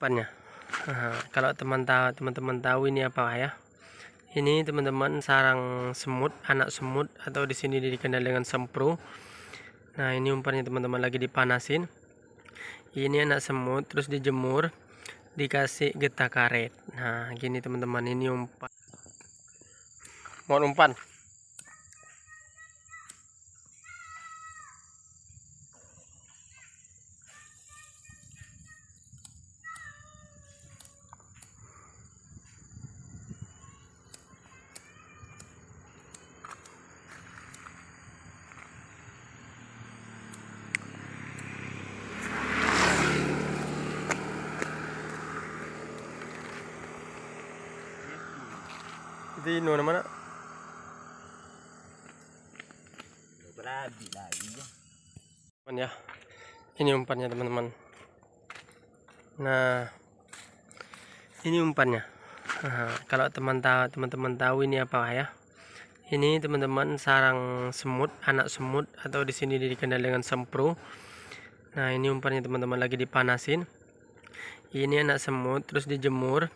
umpannya nah, kalau teman tahu teman-teman tahu ini apa ya ini teman-teman sarang semut anak semut atau di sini dikenal dengan sempro nah ini umpannya teman-teman lagi dipanasin ini anak semut terus dijemur dikasih getah karet nah gini teman-teman ini umpan mau umpan Ini no anu, mana? na. lagi ya. Ini umpannya teman-teman. Nah, ini umpannya. Nah, kalau teman tahu teman-teman tahu ini apa ya? Ini teman-teman sarang semut, anak semut atau di sini dikenal dengan sempro. Nah, ini umpannya teman-teman lagi dipanasin. Ini anak semut terus dijemur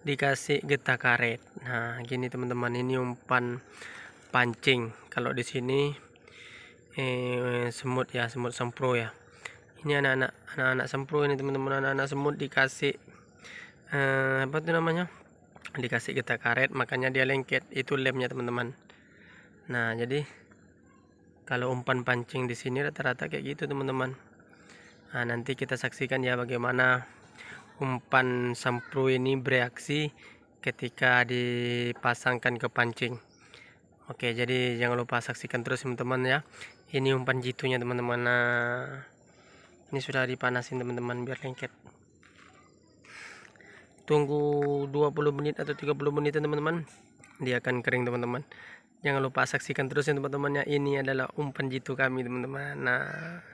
dikasih getah karet nah gini teman-teman ini umpan pancing kalau di sini eh, semut ya semut sempro ya ini anak-anak anak-anak sempro ini teman-teman anak-anak semut dikasih eh, apa tuh namanya dikasih getah karet makanya dia lengket itu lemnya teman-teman nah jadi kalau umpan pancing di sini rata-rata kayak gitu teman-teman nah nanti kita saksikan ya bagaimana umpan sampru ini bereaksi ketika dipasangkan ke pancing oke jadi jangan lupa saksikan terus teman-teman ya ini umpan jitunya teman-teman nah ini sudah dipanasin teman-teman biar lengket tunggu 20 menit atau 30 menit teman-teman dia akan kering teman-teman jangan lupa saksikan terus ya teman teman ya ini adalah umpan jitu kami teman-teman nah